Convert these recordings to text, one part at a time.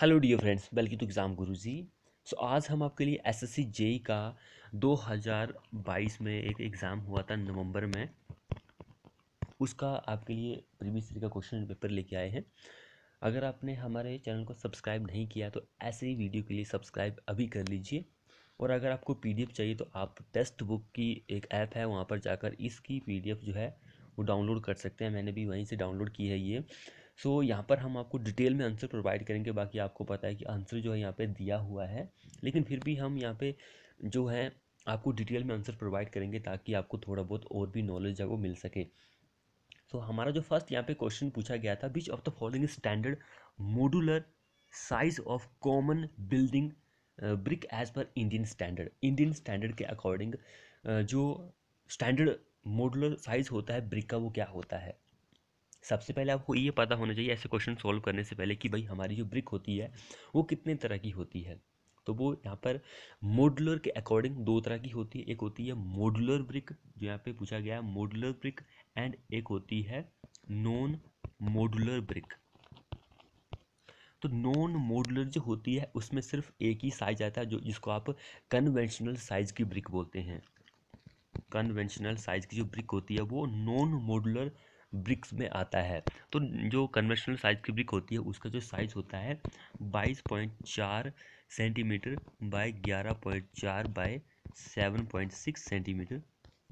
hello dear friends welcome to exam guru ji सो आज हम आपके लिए एस एस सी जेई का 2022 में एक एग्ज़ाम हुआ था नवंबर में उसका आपके लिए प्रीवियस ईयर का क्वेश्चन पेपर लेके आए हैं अगर आपने हमारे चैनल को सब्सक्राइब नहीं किया तो ऐसे ही वीडियो के लिए सब्सक्राइब अभी कर लीजिए और अगर आपको पी चाहिए तो आप टेस्ट बुक की एक ऐप है वहाँ पर जाकर इसकी पी जो है वो डाउनलोड कर सकते हैं मैंने भी वहीं से डाउनलोड की है ये सो so, यहाँ पर हम आपको डिटेल में आंसर प्रोवाइड करेंगे बाकी आपको पता है कि आंसर जो है यहाँ पे दिया हुआ है लेकिन फिर भी हम यहाँ पे जो है आपको डिटेल में आंसर प्रोवाइड करेंगे ताकि आपको थोड़ा बहुत और भी नॉलेज है वो मिल सके सो so, हमारा जो फर्स्ट यहाँ पे क्वेश्चन पूछा गया था which of the following standard modular size of common building brick as per Indian standard Indian standard के अकॉर्डिंग uh, जो स्टैंडर्ड मोडुलर साइज होता है ब्रिक का वो क्या होता है सबसे पहले आपको ये पता होना चाहिए ऐसे क्वेश्चन सॉल्व करने से पहले कि भाई हमारी जो ब्रिक होती है वो कितने तरह की होती है तो वो यहाँ पर मोडुलर के अकॉर्डिंग दो तरह की होती है एक होती है मोडुलर ब्रिक जो यहाँ पे पूछा गया है मोडुलर ब्रिक एंड एक होती है नॉन मोडुलर ब्रिक तो नॉन मोडुलर जो होती है उसमें सिर्फ एक ही साइज आता है जो जिसको आप कन्वेंशनल साइज की ब्रिक बोलते हैं कन्वेंशनल साइज की जो ब्रिक होती है वो नॉन मोडुलर ब्रिक्स में आता है तो जो कन्वेंशनल साइज़ की ब्रिक होती है उसका जो साइज़ होता है बाईस पॉइंट चार सेंटीमीटर बाय ग्यारह पॉइंट चार by seven point six centimetre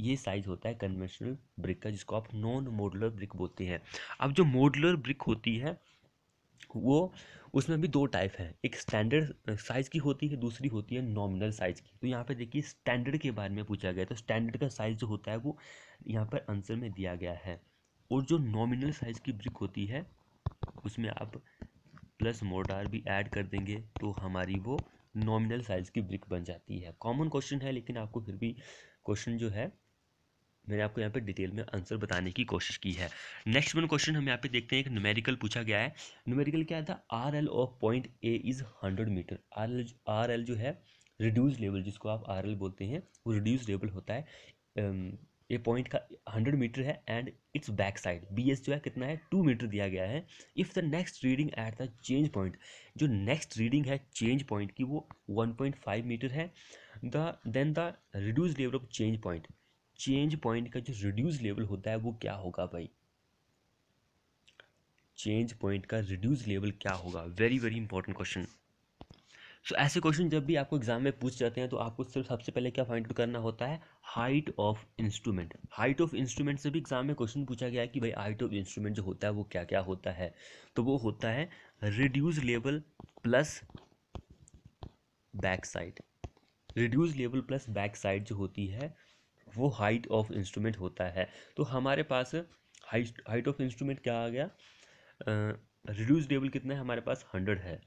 ये साइज़ होता है कन्वेंशनल ब्रिक का जिसको आप नॉन मॉडुलर ब्रिक बोलते हैं अब जो मॉडुलर ब्रिक होती है वो उसमें भी दो टाइप हैं एक स्टैंडर्ड साइज़ की होती है दूसरी होती है नॉमिनल साइज़ की तो यहाँ पे देखिए स्टैंडर्ड के बारे में पूछा गया तो स्टैंडर्ड का साइज़ जो होता है वो यहाँ पर आंसर में दिया गया है और जो नॉमिनल साइज़ की ब्रिक होती है उसमें आप प्लस मोर्टार भी ऐड कर देंगे तो हमारी वो नॉमिनल साइज़ की ब्रिक बन जाती है कॉमन क्वेश्चन है लेकिन आपको फिर भी क्वेश्चन जो है मैंने आपको यहाँ पे डिटेल में आंसर बताने की कोशिश की है नेक्स्ट वन क्वेश्चन हम यहाँ पे देखते हैं एक न्यूमेरिकल पूछा गया है न्यूमेरिकल क्या था R L of point A is hundred metre R L R L जो है रिड्यूस लेवल जिसको आप आर एल बोलते हैं वो रिड्यूस लेवल होता है ये पॉइंट का हंड्रेड मीटर है and its back side B S जो है कितना है टू मीटर दिया गया है if the next reading at the change point जो नेक्स्ट रीडिंग है चेंज पॉइंट की वो वन पॉइंट फाइव मीटर है the then the reduce level of change point change point का जो रिड्यूस लेवल होता है वो क्या होगा भाई चेंज पॉइंट का रिड्यूस लेवल क्या होगा very very important question so so, ऐसे क्वेश्चन जब भी आपको एग्जाम में पूछ जाते हैं तो आपको सिर्फ सबसे पहले क्या फाइंड आउट करना होता है height of instrument height of instrument से भी एग्जाम में क्वेश्चन पूछा गया है कि भाई हाइट ऑफ इंस्ट्रूमेंट जो होता है वो क्या क्या होता है तो वो होता है reduce level plus back side reduce level plus back side जो होती है वो हाइट ऑफ इंस्ट्रूमेंट होता है तो हमारे पास हाइट ऑफ इंस्ट्रूमेंट क्या आ गया रिड्यूज uh, लेवल कितना है हमारे पास हंड्रेड है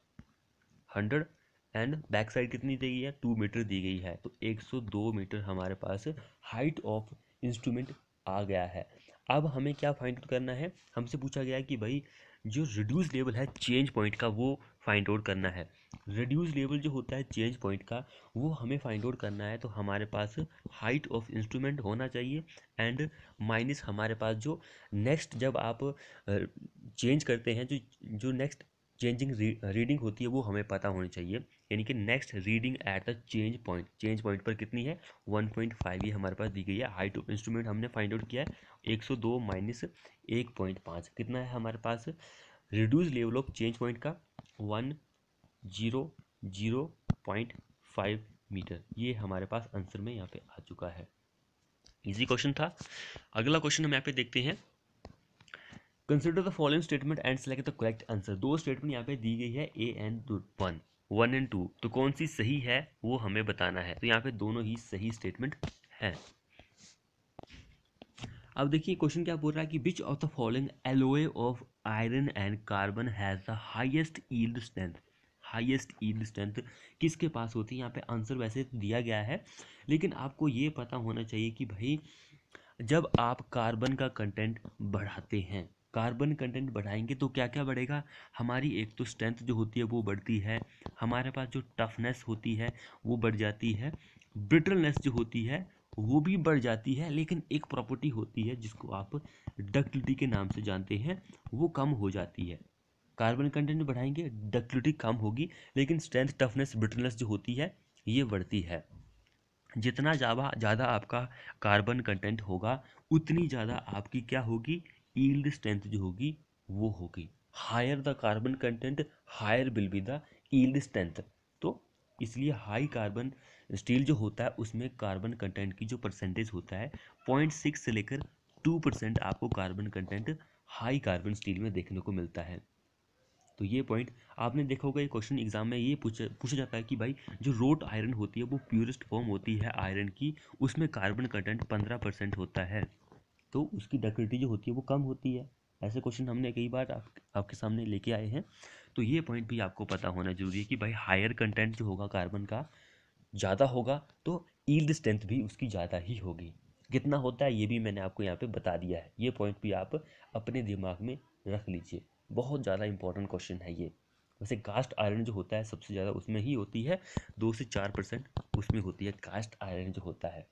हंड्रेड एंड बैक साइड कितनी दी गई है टू मीटर दी गई है तो 102 मीटर हमारे पास हाइट ऑफ इंस्ट्रूमेंट आ गया है अब हमें क्या फाइंड आउट करना है हमसे पूछा गया कि भाई जो रिड्यूस लेवल है चेंज पॉइंट का वो फाइंड आउट करना है रिड्यूस लेवल जो होता है चेंज पॉइंट का वो हमें फाइंड आउट करना है तो हमारे पास हाइट ऑफ इंस्ट्रूमेंट होना चाहिए एंड माइनस हमारे पास जो नेक्स्ट जब आप चेंज करते हैं जो जो नेक्स्ट चेंजिंग रीडिंग होती है वो हमें पता होनी चाहिए यानी कि next reading at the change point change point पर कितनी है 1.5 ये हमारे पास दी गई है हाइट ऑफ इंस्ट्रूमेंट हमने फाइंड आउट किया है 102 माइनस एक पॉइंट पाँच कितना है हमारे पास reduce level of change point का one zero zero point five metre ये हमारे पास आंसर में यहाँ पे आ चुका है इजी क्वेश्चन था अगला क्वेश्चन हम यहाँ पे देखते हैं consider the following statement and select the correct answer दो स्टेटमेंट यहाँ पे दी गई है A and one one and two तो कौन सी सही है वो हमें बताना है तो यहाँ पे दोनों ही सही स्टेटमेंट है अब देखिए क्वेश्चन क्या बोल रहा है कि which of the following alloy of iron and carbon has the highest yield strength highest yield strength किसके पास होती है यहाँ पे आंसर वैसे दिया गया है लेकिन आपको ये पता होना चाहिए कि भाई जब आप कार्बन का कंटेंट बढ़ाते हैं कार्बन कंटेंट बढ़ाएंगे तो क्या क्या बढ़ेगा हमारी एक तो स्ट्रेंथ जो होती है वो बढ़ती है हमारे पास जो टफनेस होती है वो बढ़ जाती है ब्रिटलनेस जो होती है वो भी बढ़ जाती है लेकिन एक प्रॉपर्टी होती है जिसको आप डक्टिलिटी के नाम से जानते हैं वो कम हो जाती है कार्बन कंटेंट बढ़ाएंगे डक्टिलिटी कम होगी लेकिन स्ट्रेंथ टफनेस ब्रिटलनेस जो होती है ये बढ़ती है जितना ज़्यादा ज़्यादा आपका कार्बन कंटेंट होगा उतनी ज़्यादा आपकी क्या होगी ईल्ड स्ट्रेंथ जो होगी वो होगी higher the carbon content higher will be the yield strength तो इसलिए हाई कार्बन स्टील जो होता है उसमें कार्बन कंटेंट की जो परसेंटेज होता है पॉइंट सिक्स से लेकर टू परसेंट आपको carbon content high carbon steel में देखने को मिलता है तो ये पॉइंट आपने देखा होगा ये क्वेश्चन एग्जाम में ये पूछा पूछा जाता है कि भाई जो रोट आयरन होती है वो प्योरेस्ट फॉर्म होती है आयरन की उसमें कार्बन कंटेंट पंद्रह परसेंट होता है तो उसकी डक्टिलिटी जो होती है वो कम होती है ऐसे क्वेश्चन हमने कई बार आप, आपके सामने लेके आए हैं तो ये पॉइंट भी आपको पता होना जरूरी है कि भाई हायर कंटेंट जो होगा कार्बन का ज़्यादा होगा तो ईल्ड स्ट्रेंथ भी उसकी ज़्यादा ही होगी कितना होता है ये भी मैंने आपको यहाँ पे बता दिया है ये पॉइंट भी आप अपने दिमाग में रख लीजिए बहुत ज़्यादा इंपॉर्टेंट क्वेश्चन है ये वैसे कास्ट आयरन जो होता है सबसे ज़्यादा उसमें ही होती है दो से चार परसेंट उसमें होती है कास्ट आयरन जो होता है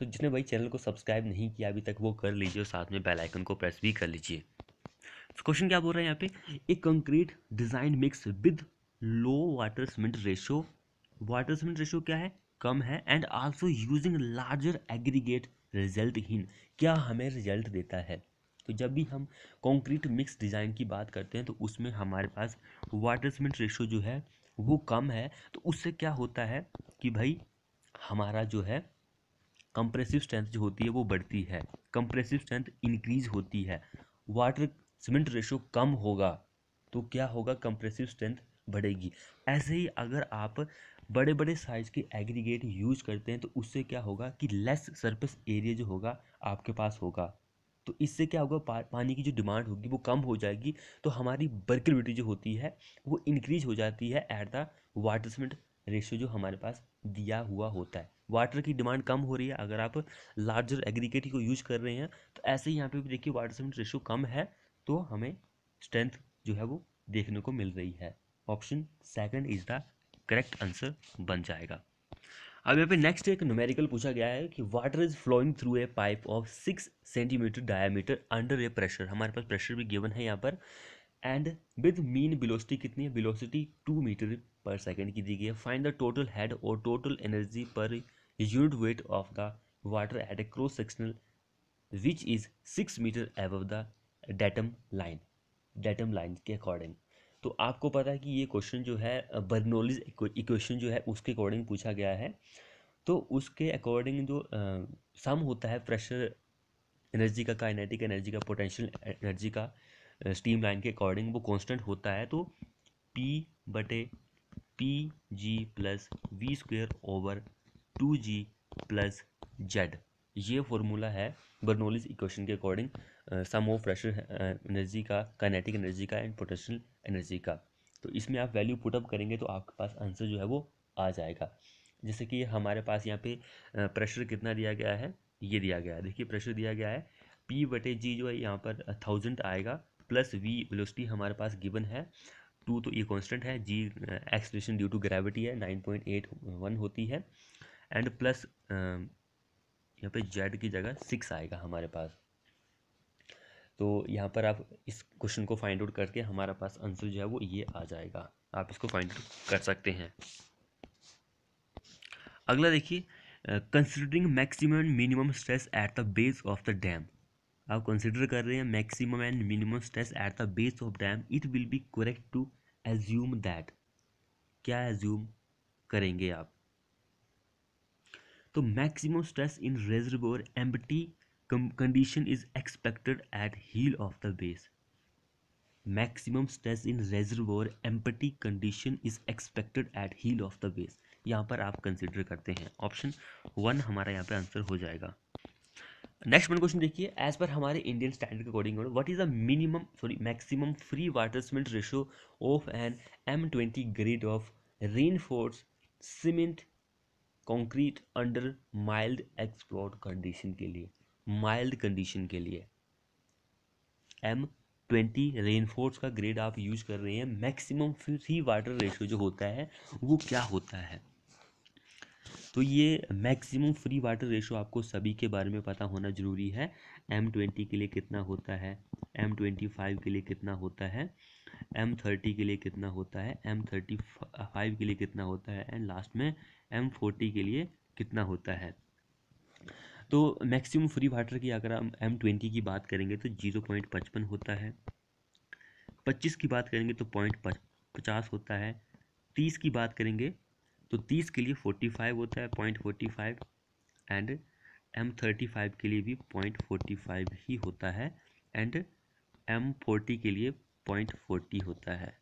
तो जिसने भाई चैनल को सब्सक्राइब नहीं किया अभी तक वो कर लीजिए और साथ में बेलाइकन को प्रेस भी कर लीजिए तो क्वेश्चन क्या बोल रहा है यहाँ पे a concrete design mix with low water cement ratio water cement ratio क्या है कम है and also using larger aggregate result in क्या हमें रिजल्ट देता है तो जब भी हम कंक्रीट मिक्स डिज़ाइन की बात करते हैं तो उसमें हमारे पास वाटर सीमेंट रेशो जो है वो कम है तो उससे क्या होता है कि भाई हमारा जो है कंप्रेसिव स्ट्रेंथ जो होती है वो बढ़ती है कंप्रेसिव स्ट्रेंथ इंक्रीज होती है वाटर सीमेंट रेशो कम होगा तो क्या होगा कंप्रेसिव स्ट्रेंथ बढ़ेगी ऐसे ही अगर आप बड़े बड़े साइज़ के एग्रीगेट यूज करते हैं तो उससे क्या होगा कि लेस सरफेस एरिया जो होगा आपके पास होगा तो इससे क्या होगा पा, पानी की जो डिमांड होगी वो कम हो जाएगी तो हमारी बर्किविटी जो होती है वो इंक्रीज हो जाती है at the water cement ratio जो हमारे पास दिया हुआ होता है वाटर की डिमांड कम हो रही है अगर आप लार्जर एग्रीकेट को यूज कर रहे हैं तो ऐसे ही यहाँ पे भी देखिए वाटर सीमेंट रेशो कम है तो हमें स्ट्रेंथ जो है वो देखने को मिल रही है option second is the correct answer बन जाएगा अब यहाँ पे नेक्स्ट एक न्यूमेरिकल पूछा गया है कि water is flowing through a pipe of six centimetre diameter under a pressure हमारे पास प्रेशर भी गिवन है यहाँ पर एंड विद मीन बिलोसिटी कितनी है velocity two metre per second की दी गई है फाइंड द टोटल हेड और total energy per unit weight of the water at a cross sectional which is six metre above the datum line datum line के according तो आपको पता है कि ये क्वेश्चन जो है बर्नोलिज इक्वेशन जो है उसके अकॉर्डिंग पूछा गया है तो उसके अकॉर्डिंग जो सम होता है प्रेशर एनर्जी का काइनेटिक एनर्जी का पोटेंशियल एनर्जी e-, का स्टीम लाइन के अकॉर्डिंग वो कांस्टेंट होता है तो पी बटे P G plus V square over two G plus Z ये फॉर्मूला है बर्नोलिस इक्वेशन के according sum of pressure energy का काइनेटिक एनर्जी का एंड पोटेंशियल एनर्जी का तो इसमें आप वैल्यू पुटअप करेंगे तो आपके पास आंसर जो है वो आ जाएगा जैसे कि हमारे पास यहाँ पे प्रेशर कितना दिया गया है ये दिया गया है देखिए प्रेशर दिया गया है पी बटे जी जो है यहाँ पर थाउजेंड आएगा प्लस वी वेलोसिटी हमारे पास गिवन है टू तो ये कांस्टेंट है G acceleration due to gravity है नाइन पॉइंट एट वन होती है एंड प्लस यहाँ पे जेड की जगह सिक्स आएगा हमारे पास तो यहाँ पर आप इस क्वेश्चन को फाइंड आउट करके हमारे पास आंसर जो है वो ये आ जाएगा आप इसको फाइंड आउट कर सकते हैं अगला देखिए considering maximum minimum stress at the base of the dam आप कंसिडर कर रहे हैं maximum and minimum stress at the base of dam it will be correct to assume that क्या एज्यूम करेंगे आप तो maximum stress in reservoir empty condition is expected at heel of the base maximum stress in reservoir empty condition is expected at heel of the base यहाँ पर आप consider करते हैं option one हमारा यहाँ पर आंसर हो जाएगा नेक्स्ट वन क्वेश्चन देखिए एज पर हमारे इंडियन स्टैंडर्ड के according what is the minimum sorry maximum free water cement ratio of an M twenty grade of reinforce cement concrete under mild explore condition के लिए mild condition के लिए M twenty reinforce का grade आप use कर रहे हैं maximum free water ratio जो होता है वो क्या होता है तो ये मैक्सिमम फ्री वाटर रेशो आपको सभी के बारे में पता होना ज़रूरी है एम ट्वेंटी के लिए कितना होता है एम ट्वेंटी फाइव के लिए कितना होता है एम थर्टी के लिए कितना होता है एम थर्टी फाइव के लिए कितना होता है एंड लास्ट में एम फोर्टी के लिए कितना होता है तो मैक्सिमम फ्री वाटर की अगर हम एम ट्वेंटी की बात करेंगे तो जीरो पॉइंट पचपन होता है पच्चीस की बात करेंगे तो पॉइंट पचास होता है तीस की बात करेंगे तो तीस के लिए फोर्टी फाइव होता है point forty five and M thirty five के लिए भी पॉइंट फोर्टी फाइव ही होता है एंड एम फोर्टी के लिए पॉइंट फोर्टी होता है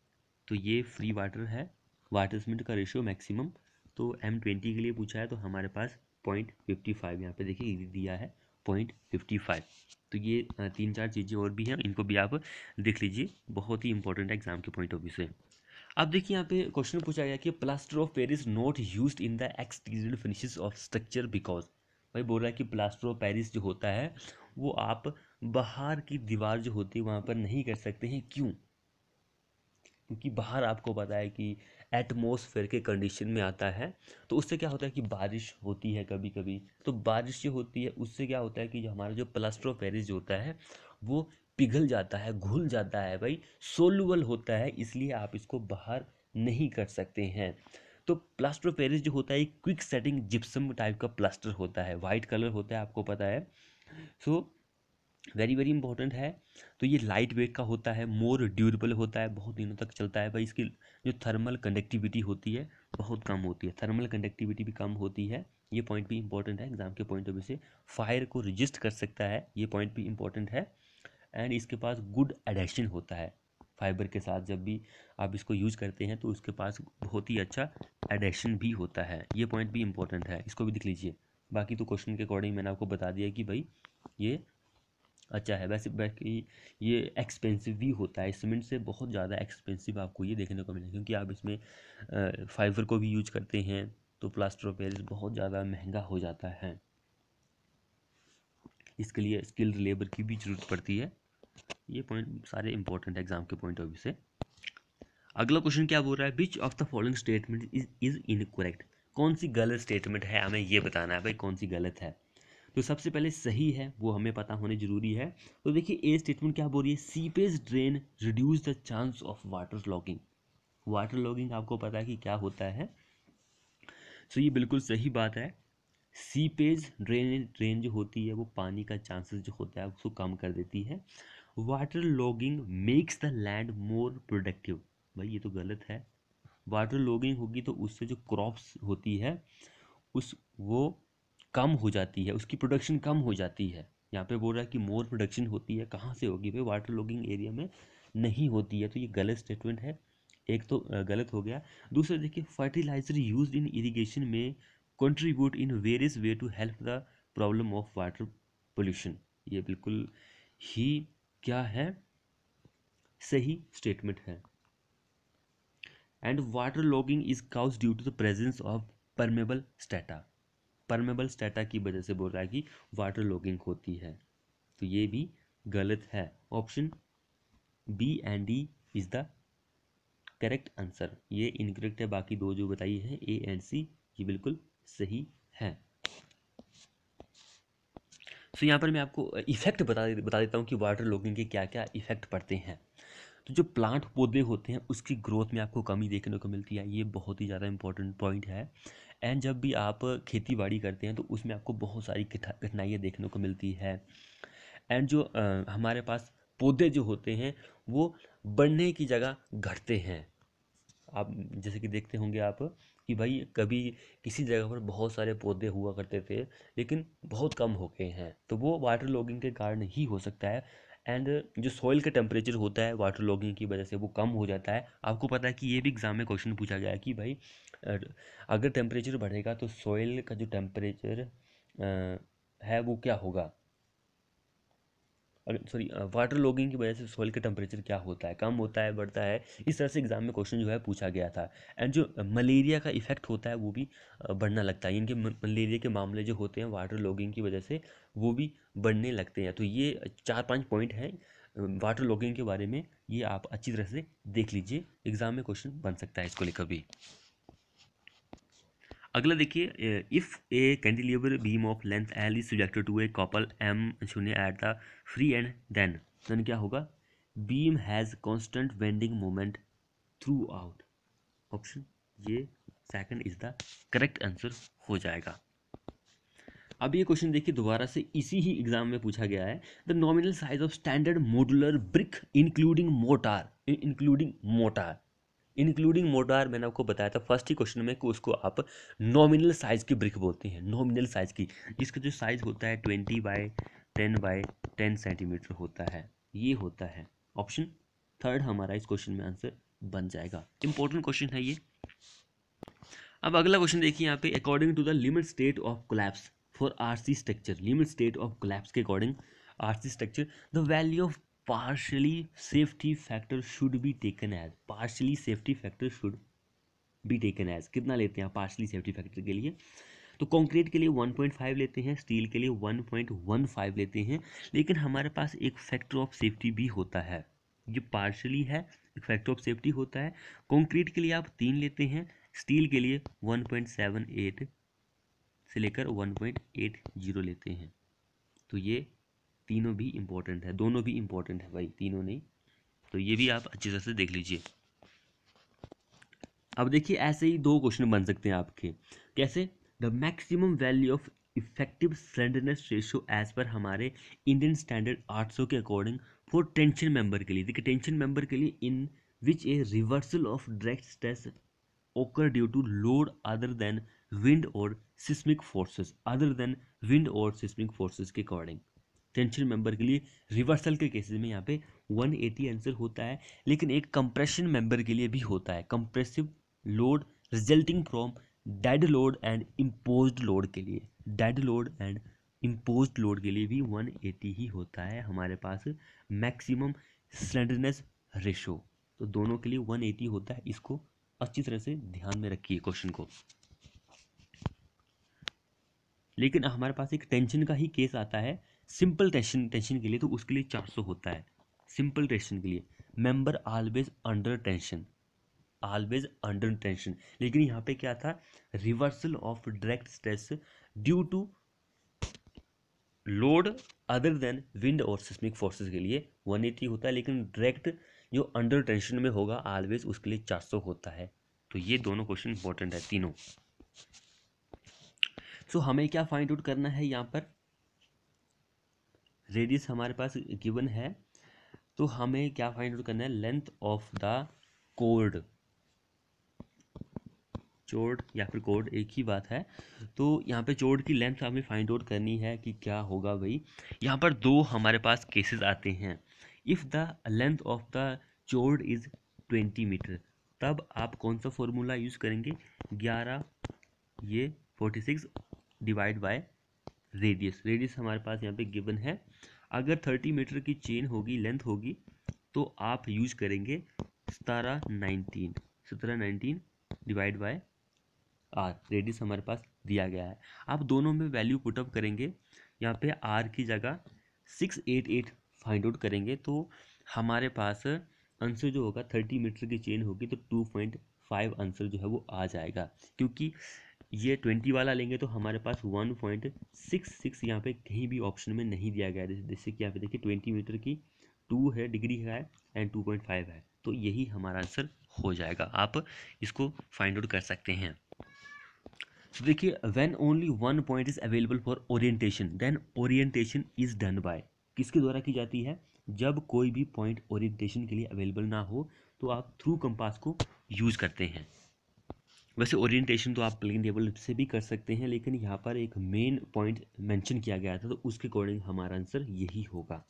तो ये फ्री वाटर है वाटर सीमेंट का रेशियो मैक्सिमम तो एम ट्वेंटी के लिए पूछा है तो हमारे पास पॉइंट फिफ्टी फाइव यहाँ पर देखिए दिया है पॉइंट फिफ्टी फाइव तो ये तीन चार चीज़ें और भी हैं इनको भी आप देख लीजिए बहुत ही इंपॉर्टेंट है एग्ज़ाम के पॉइंट ऑफ व्यू से अब देखिए यहाँ पे क्वेश्चन पूछा गया कि plaster of Paris not use in the exterior finishes of structure because भाई बोल रहा है कि प्लास्टर ऑफ पेरिस जो होता है वो आप बाहर की दीवार जो होती है वहाँ पर नहीं कर सकते हैं क्यों क्योंकि बाहर आपको पता है कि एटमोसफेयर के कंडीशन में आता है तो उससे क्या होता है कि बारिश होती है कभी कभी तो बारिश जो होती है उससे क्या होता है कि जो हमारा जो प्लास्टर ऑफ पेरिस जो होता है वो पिघल जाता है घुल जाता है भाई सोलुबल होता है इसलिए आप इसको बाहर नहीं कर सकते हैं तो प्लास्टर ऑफ पेरिस जो होता है क्विक सेटिंग जिप्सम टाइप का प्लास्टर होता है वाइट कलर होता है आपको पता है सो वेरी वेरी इंपॉर्टेंट है तो ये लाइट वेट का होता है मोर ड्यूरेबल होता है बहुत दिनों तक चलता है भाई इसकी जो थर्मल कंडक्टिविटी होती है बहुत कम होती है थर्मल कंडक्टिविटी भी कम होती है ये पॉइंट भी इंपॉर्टेंट है एग्जाम के पॉइंट ऑफ व्यू से फायर को रजिस्ट कर सकता है ये पॉइंट भी इंपॉर्टेंट है एंड इसके पास गुड एडेशन होता है फाइबर के साथ जब भी आप इसको यूज करते हैं तो उसके पास बहुत ही अच्छा एडेशन भी होता है ये पॉइंट भी इंपॉर्टेंट है इसको भी दिख लीजिए बाकी तो क्वेश्चन के अकॉर्डिंग मैंने आपको बता दिया कि भाई ये अच्छा है वैसे बाकी ये एक्सपेंसिव भी होता है सीमेंट से बहुत ज़्यादा एक्सपेंसिव आपको ये देखने को मिलेगा क्योंकि आप इसमें फाइबर को भी यूज करते हैं तो प्लास्टर ऑफ पेरिस बहुत ज़्यादा महंगा हो जाता है इसके लिए स्किल्ड लेबर की भी ज़रूरत पड़ती है ये पॉइंट सारे इंपॉर्टेंट है एग्जाम के पॉइंट ऑफ व्यू से अगला क्वेश्चन क्या बोल रहा है which of the following statement is is incorrect कौन सी गलत स्टेटमेंट है हमें ये बताना है भाई कौन सी गलत है तो सबसे पहले सही है वो हमें पता होने जरूरी है तो देखिए ए स्टेटमेंट क्या बोल रही है seepage drain reduce the chance of water logging water logging आपको पता है कि क्या होता है सो so, ये बिल्कुल सही बात है सीपेज ड्रेन ड्रेन जो होती है वो पानी का चांसेस जो होता है उसको कम कर देती है water logging makes the land more productive भाई ये तो गलत है वाटर लॉगिंग होगी तो उससे जो क्रॉप्स होती है उस वो कम हो जाती है उसकी प्रोडक्शन कम हो जाती है यहाँ पे बोल रहा है कि मोर प्रोडक्शन होती है कहाँ से होगी भाई वाटर लॉगिंग एरिया में नहीं होती है तो ये गलत स्टेटमेंट है एक तो गलत हो गया दूसरा देखिए फर्टिलाइजर यूज इन इरीगेशन में contribute in various way to help the problem of water pollution ये बिल्कुल ही क्या है सही स्टेटमेंट है and water logging is cause due to the presence of permeable strata permeable strata की वजह से बोल रहा है कि वाटर लॉगिंग होती है तो ये भी गलत है option B and D is the correct answer ये इनकरेक्ट है बाकी दो जो बताई है ए एंड सी ये बिल्कुल सही है सो यहाँ पर मैं आपको इफ़ेक्ट बता दे बता देता हूँ कि वाटर लॉगिंग के क्या क्या इफ़ेक्ट पड़ते हैं तो जो प्लांट पौधे होते हैं उसकी ग्रोथ में आपको कमी देखने को मिलती है ये बहुत ही ज़्यादा इंपॉर्टेंट पॉइंट है एंड जब भी आप खेती बाड़ी करते हैं तो उसमें आपको बहुत सारी कठिनाइयाँ देखने को मिलती है एंड जो आ, हमारे पास पौधे जो होते हैं वो बढ़ने की जगह घटते हैं आप जैसे कि देखते होंगे आप कि भाई कभी किसी जगह पर बहुत सारे पौधे हुआ करते थे लेकिन बहुत कम हो गए हैं तो वो वाटर लॉगिंग के कारण ही हो सकता है एंड जो सॉइल का टेम्परेचर होता है वाटर लॉगिंग की वजह से वो कम हो जाता है आपको पता है कि ये भी एग्ज़ाम में क्वेश्चन पूछा गया है कि भाई अगर टेम्परेचर बढ़ेगा तो सॉइल का जो टेम्परेचर है वो क्या होगा सॉरी वाटर लॉगिंग की वजह से सॉइल का टेम्परेचर क्या होता है कम होता है बढ़ता है इस तरह से एग्ज़ाम में क्वेश्चन जो है पूछा गया था एंड जो मलेरिया का इफेक्ट होता है वो भी बढ़ना लगता है इनके मलेरिया के मामले जो होते हैं वाटर लॉगिंग की वजह से वो भी बढ़ने लगते हैं तो ये चार पाँच पॉइंट हैं वाटर लॉगिंग के बारे में ये आप अच्छी तरह से देख लीजिए एग्ज़ाम में क्वेश्चन बन सकता है इसको लेकर भी अगला देखिए if a cantilever beam of length L is subjected to a couple M शून्य at the free end then then क्या होगा beam has constant bending moment throughout option ये second is the correct answer हो जाएगा अब ये question देखिए दोबारा से इसी ही एग्जाम में पूछा गया है the nominal size of standard modular brick including mortar including mortar including mortar मैंने आपको बताया था फर्स्ट ही क्वेश्चन में कि उसको आप नॉमिनल साइज़ की ब्रिक बोलते हैं नॉमिनल साइज़ की जिसका जो साइज़ होता है twenty by ten by ten centimetre होता है ये होता है ऑप्शन थर्ड हमारा इस क्वेश्चन में आंसर बन जाएगा इंपॉर्टेंट क्वेश्चन है ये अब अगला क्वेश्चन देखिए यहाँ पे according to the limit state of collapse for RC structure limit state of collapse के according RC structure the value of partially safety factor should be taken as partially safety factor should be taken as कितना लेते हैं partially safety factor के लिए तो concrete के लिए 1.5 लेते हैं स्टील के लिए 1.15 लेते हैं लेकिन हमारे पास एक फैक्टर ऑफ सेफ्टी भी होता है ये पार्शली है एक फैक्टर ऑफ सेफ्टी होता है कंक्रीट के लिए आप तीन लेते हैं स्टील के लिए 1.78 से लेकर 1.80 लेते हैं तो ये तीनों भी इम्पोर्टेंट है दोनों भी इम्पोर्टेंट है भाई तीनों नहीं तो ये भी आप अच्छी तरह से देख लीजिए अब देखिए ऐसे ही दो क्वेश्चन बन सकते हैं आपके कैसे the maximum value of effective slenderness ratio as पर हमारे इंडियन स्टैंडर्ड 800 के अकॉर्डिंग फॉर टेंशन मेंबर के लिए देखिए टेंशन मेंबर के लिए in which a reversal of direct stress occur due to load other than wind और seismic forces other than wind और सिस्मिक फोर्सेस के अकॉर्डिंग टेंशन मेंबर के लिए रिवर्सल के केसेस में यहाँ पे 180 आंसर होता है लेकिन एक कंप्रेशन मेंबर के लिए भी होता है compressive load resulting from dead load and impose load के लिए dead load and impose load के लिए भी 180 ही होता है हमारे पास मैक्सिमम स्लेंडरनेस रेशो तो दोनों के लिए 180 होता है इसको अच्छी तरह से ध्यान में रखिए क्वेश्चन को लेकिन हमारे पास एक टेंशन का ही केस आता है सिंपल टेंशन टेंशन के लिए तो उसके लिए चार सौ होता है सिंपल टेंशन के लिए member always under tension always under tension लेकिन यहाँ पे क्या था reversal of direct stress due to load other than wind और सिस्मिक फोर्सेस के लिए 180 होता है लेकिन डायरेक्ट जो अंडर टेंशन में होगा ऑलवेज उसके लिए 400 होता है तो ये दोनों क्वेश्चन इंपॉर्टेंट है तीनों सो so, हमें क्या फाइंड आउट करना है यहाँ पर रेडियस हमारे पास गिवन है तो हमें क्या फाइंड आउट करना है लेंथ ऑफ द कोर्ड चोट या फिर कोर्ड एक ही बात है तो यहाँ पे चोट की लेंथ हमें फाइंड आउट करनी है कि क्या होगा भाई यहाँ पर दो हमारे पास केसेस आते हैं if the length of the chord is twenty metre तब आप कौन सा फॉर्मूला यूज़ करेंगे ग्यारह ये forty six divide by radius radius हमारे पास यहाँ पे गिवन है अगर थर्टी मीटर की चेन होगी लेंथ होगी तो आप यूज करेंगे सतारह नाइनटीन सत्रह nineteen divide by R radius हमारे पास दिया गया है आप दोनों में वैल्यू पुटअप करेंगे यहाँ पे आर की जगह six eight eight find out करेंगे तो हमारे पास आंसर जो होगा थर्टी मीटर की चेन होगी तो टू पॉइंट फाइव आंसर जो है वो आ जाएगा क्योंकि ये ट्वेंटी वाला लेंगे तो हमारे पास वन पॉइंट सिक्स सिक्स यहाँ पे कहीं भी ऑप्शन में नहीं दिया गया है जैसे कि यहाँ पे देखिए ट्वेंटी मीटर की टू है डिग्री है एंड टू पॉइंट फाइव है तो यही हमारा आंसर हो जाएगा आप इसको फाइंड आउट कर सकते हैं तो देखिए when only one point is available for orientation then orientation is done by किसके द्वारा की जाती है जब कोई भी पॉइंट ओरिएंटेशन के लिए अवेलेबल ना हो तो आप थ्रू कंपास को यूज़ करते हैं वैसे ओरिएंटेशन तो आप प्लेन टेबल से भी कर सकते हैं लेकिन यहाँ पर एक मेन पॉइंट मेंशन किया गया था तो उसके अकॉर्डिंग हमारा आंसर यही होगा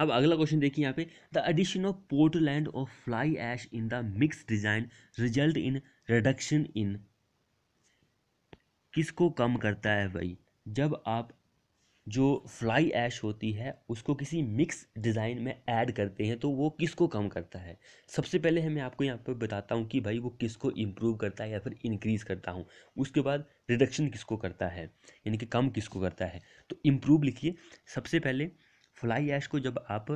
अब अगला क्वेश्चन देखिए यहाँ पे the addition of Portland of fly ash in the mix design result in reduction in किसको कम करता है भाई जब आप जो फ्लाई ऐश होती है उसको किसी मिक्स डिज़ाइन में ऐड करते हैं तो वो किसको कम करता है सबसे पहले है मैं आपको यहाँ पर बताता हूँ कि भाई वो किसको इम्प्रूव करता है या फिर इंक्रीज़ करता हूँ उसके बाद रिडक्शन किसको करता है यानी कि कम किसको करता है तो इम्प्रूव लिखिए सबसे पहले फ्लाई ऐश को जब आप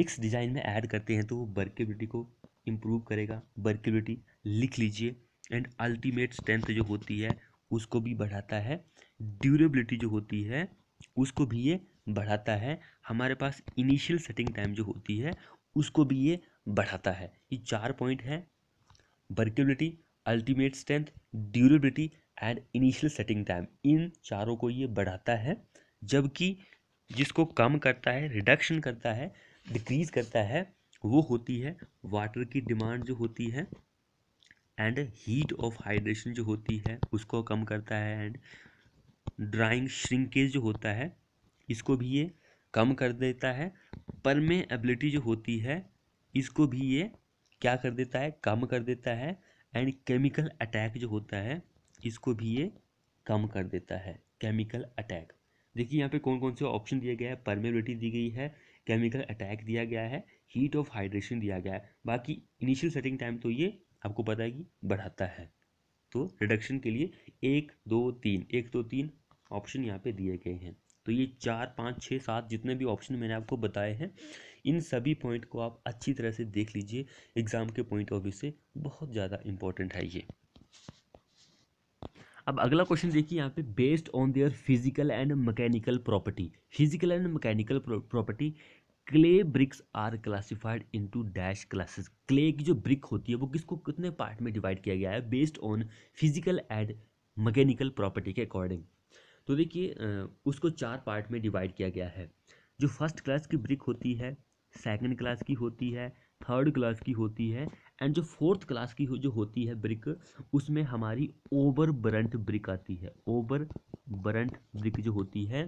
मिक्स डिज़ाइन में ऐड करते हैं तो वो बर्केबिलिटी को इम्प्रूव करेगा बर्केबिलिटी लिख लीजिए एंड अल्टीमेट स्ट्रेंथ जो होती है उसको भी बढ़ाता है ड्यूरेबिलिटी जो होती है उसको भी ये बढ़ाता है हमारे पास इनिशियल सेटिंग टाइम जो होती है उसको भी ये बढ़ाता है ये चार पॉइंट हैं workability ultimate strength durability and initial setting time इन चारों को ये बढ़ाता है जबकि जिसको कम करता है रिडक्शन करता है डिक्रीज करता है वो होती है वाटर की डिमांड जो होती है एंड हीट ऑफ हाइड्रेशन जो होती है उसको कम करता है एंड ड्राइंग श्रिंकेज जो होता है इसको भी ये कम कर देता है परमेबिलिटी जो होती है इसको भी ये क्या कर देता है कम कर देता है एंड केमिकल अटैक जो होता है इसको भी ये कम कर देता है केमिकल अटैक देखिए यहाँ पे कौन कौन से ऑप्शन दिया गया है परमेबिलिटी दी गई है केमिकल अटैक दिया गया है हीट ऑफ हाइड्रेशन दिया गया है बाकी इनिशियल सेटिंग टाइम तो ये आपको पता है कि बढ़ाता है तो रिडक्शन के लिए एक दो तीन एक दो तीन ऑप्शन यहाँ पे दिए गए हैं तो ये चार पाँच छः सात जितने भी ऑप्शन मैंने आपको बताए हैं इन सभी पॉइंट को आप अच्छी तरह से देख लीजिए एग्ज़ाम के पॉइंट ऑफ व्यू से बहुत ज़्यादा इंपॉर्टेंट है ये अब अगला क्वेश्चन देखिए यहाँ पे based on their physical and mechanical property physical and mechanical property clay bricks are classified into dash classes clay की जो ब्रिक होती है वो किसको कितने पार्ट में डिवाइड किया गया है based on physical and mechanical property के अकॉर्डिंग तो देखिए उसको चार पार्ट में डिवाइड किया गया है जो फर्स्ट क्लास की ब्रिक होती है सेकेंड क्लास की होती है थर्ड क्लास की होती है एंड जो फोर्थ क्लास की जो होती है ब्रिक उसमें हमारी ओवर बरंट ब्रिक आती है ओवर बरंट ब्रिक जो होती है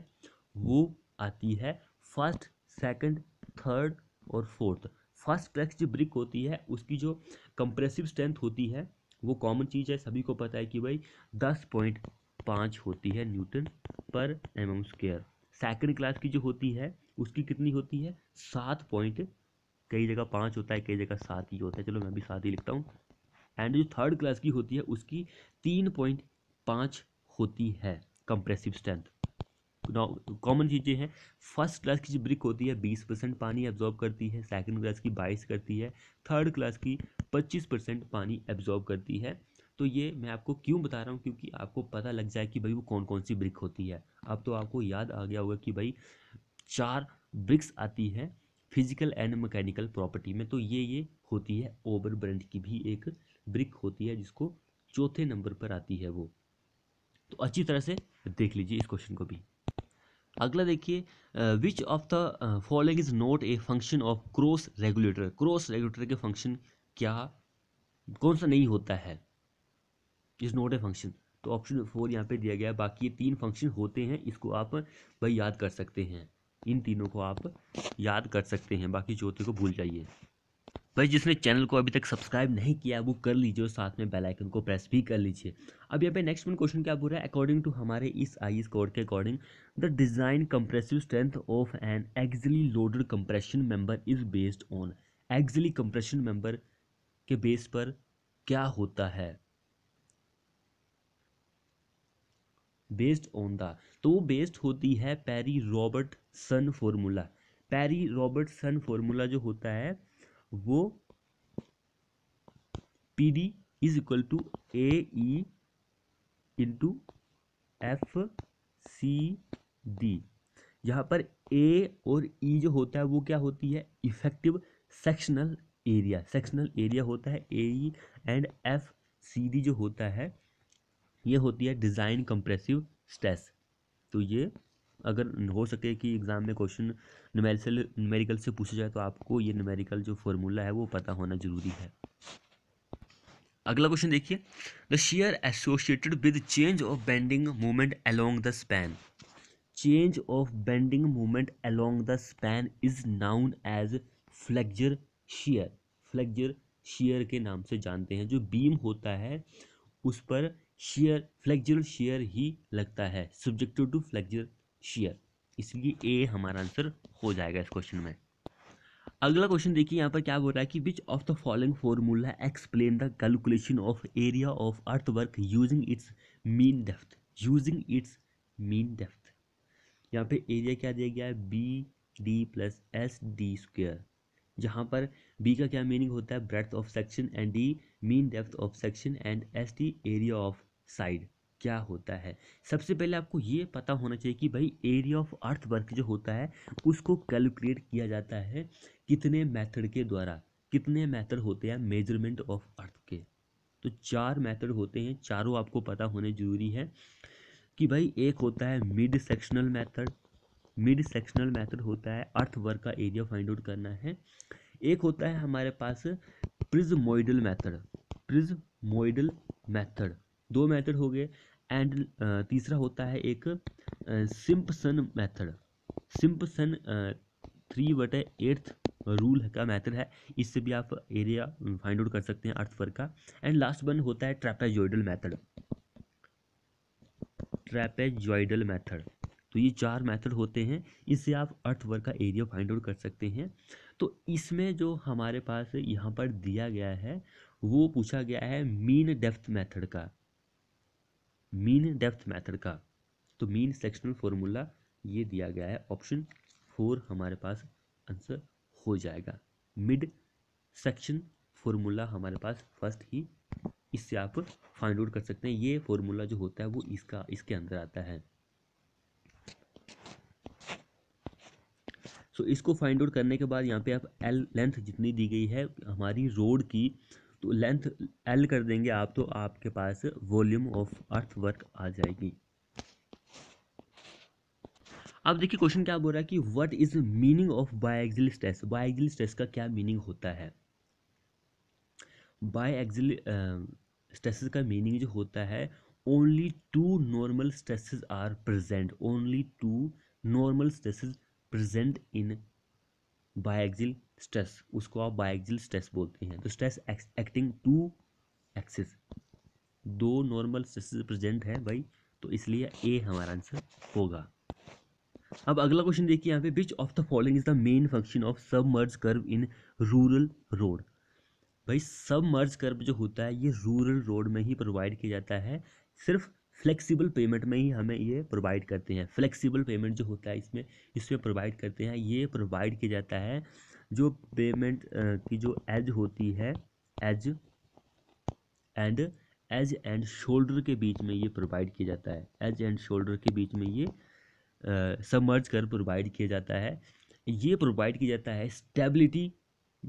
वो आती है फर्स्ट सेकंड थर्ड और फोर्थ फर्स्ट क्रैक्स जो ब्रिक होती है उसकी जो कंप्रेसिव स्ट्रेंथ होती है वो कॉमन चीज़ है सभी को पता है कि भाई दस पॉइंट पाँच होती है न्यूटन पर M M square second class की जो होती है उसकी कितनी होती है सात पॉइंट कई जगह पाँच होता है कई जगह सात ही होता है चलो मैं भी सात ही लिखता हूँ एंड जो थर्ड क्लास की होती है उसकी तीन पॉइंट पाँच होती है कंप्रेसिव स्ट्रेंथ कॉमन चीज़ें हैं फर्स्ट क्लास की जो ब्रिक होती है बीस परसेंट पानी एब्जॉर्ब करती है सेकंड क्लास की बाईस करती है थर्ड क्लास की पच्चीस परसेंट पानी एब्जॉर्ब करती है तो ये मैं आपको क्यों बता रहा हूँ क्योंकि आपको पता लग जाए कि भाई वो कौन कौन सी ब्रिक होती है अब तो आपको याद आ गया होगा कि भाई चार ब्रिक्स आती है फिजिकल एंड मैकेनिकल प्रॉपर्टी में तो ये ये होती है ओबर ब्रेंड की भी एक ब्रिक होती है जिसको चौथे नंबर पर आती है वो तो अच्छी तरह से देख लीजिए इस क्वेश्चन को भी अगला देखिए which of the following is not a function of cross regulator cross regulator के फंक्शन क्या कौन सा नहीं होता है इज नॉट ए फंक्शन तो ऑप्शन फोर यहाँ पे दिया गया है बाकी ये तीन फंक्शन होते हैं इसको आप भाई याद कर सकते हैं इन तीनों को आप याद कर सकते हैं बाकी चौथे को भूल जाइए भाई जिसने चैनल को अभी तक सब्सक्राइब नहीं किया वो कर लीजिए और साथ में बेल आइकन को प्रेस भी कर लीजिए अब यहाँ पे नेक्स्ट वन क्वेश्चन क्या बोल रहा है अकॉर्डिंग टू हमारे इस आई कोड e के according the design compressive strength of an axially loaded compression member is based on axially compression member के बेस पर क्या होता है बेस्ड ऑन द तो वो बेस्ड होती है Perry Robertson formula Perry Robertson formula जो होता है वो P D is equal to A E into F C D यहाँ पर ए और ई e जो होता है वो क्या होती है effective sectional area sectional area होता है A E and F C D जो होता है ये होती है डिज़ाइन कंप्रेसिव स्ट्रेस तो ये अगर हो सके कि एग्ज़ाम में क्वेश्चन नुमेरिकल नुमेरिकल से पूछा जाए तो आपको ये नुमेरिकल जो फॉर्मूला है वो पता होना ज़रूरी है अगला क्वेश्चन देखिए the shear associated with change of bending movement along the span change of bending movement along the span is known as flexure shear flexure shear के नाम से जानते हैं जो बीम होता है उस पर शेयर फ्लेक्जर शेयर ही लगता है सब्जेक्टिव टू फ्लेक्जर शेयर इसलिए ए हमारा आंसर हो जाएगा इस क्वेश्चन में अगला क्वेश्चन देखिए यहाँ पर क्या बोल रहा है कि which of the following formula explain the calculation of area of earth work using its mean depth using its mean depth यहाँ पे एरिया क्या दिया गया है B D plus S D square जहाँ पर बी का क्या मीनिंग होता है breadth of section and D mean depth of section and S T area of side क्या होता है सबसे पहले आपको ये पता होना चाहिए कि भाई एरिया ऑफ अर्थ वर्क जो होता है उसको कैलकुलेट किया जाता है कितने मेथड के द्वारा कितने मेथड होते हैं मेजरमेंट ऑफ अर्थ के तो चार मेथड होते हैं चारों आपको पता होने जरूरी है कि भाई एक होता है mid sectional method mid sectional method होता है अर्थ वर्क का एरिया फाइंड आउट करना है एक होता है हमारे पास मैथड मेथड प्रिजमोइडल मेथड दो मेथड हो गए एंड uh, तीसरा होता है एक सिंपसन मेथड सिंपसन थ्री बटे एट्थ रूल का मेथड है इससे भी आप एरिया फाइंड आउट कर सकते हैं पर का एंड लास्ट वन होता है ट्रेपेजॉइडल मेथड ट्रैपेजोइडल मेथड तो ये चार मेथड होते हैं इससे आप वर्क का एरिया फाइंड आउट कर सकते हैं तो इसमें जो हमारे पास यहाँ पर दिया गया है वो पूछा गया है मीन डेप्थ मेथड का मीन डेप्थ मेथड का तो मीन सेक्शनल फॉर्मूला ये दिया गया है ऑप्शन फोर हमारे पास आंसर हो जाएगा मिड सेक्शन फॉर्मूला हमारे पास फर्स्ट ही इससे आप फाइंड आउट कर सकते हैं ये फॉर्मूला जो होता है वो इसका इसके अंदर आता है सो so, इसको फाइंड आउट करने के बाद यहाँ पे आप एल लेंथ जितनी दी गई है हमारी रोड की तो लेंथ एल कर देंगे आप तो आपके पास वॉल्यूम ऑफ अर्थवर्क आ जाएगी अब देखिए क्वेश्चन क्या बोल रहा है कि what is meaning of biaxial stress biaxial stress का क्या मीनिंग होता है बायएक्सिल स्ट्रेसेस का मीनिंग जो होता है only two normal stresses are present only two normal stresses present in biaxial stress उसको आप बाइक्सिल स्ट्रेस बोलते हैं तो स्ट्रेस एक्टिंग टू एक्सिस दो नॉर्मल स्ट्रेसेस प्रेजेंट है भाई तो इसलिए ए हमारा आंसर होगा अब अगला क्वेश्चन देखिए यहाँ पे which of the following is the main function of submerge curve in rural road भाई सब मर्ज कर्व जो होता है ये रूरल रोड में ही प्रोवाइड किया जाता है सिर्फ फ्लेक्सिबल पेमेंट में ही हमें ये प्रोवाइड करते हैं फ्लेक्सिबल पेमेंट जो होता है इसमें इसमें प्रोवाइड करते हैं ये प्रोवाइड किया जाता है जो पेमेंट की जो एज होती है edge and edge and shoulder के बीच में ये प्रोवाइड किया जाता है एज एंड शोल्डर के बीच में ये समर्ज कर प्रोवाइड किया जाता है ये प्रोवाइड किया जाता है स्टेबिलिटी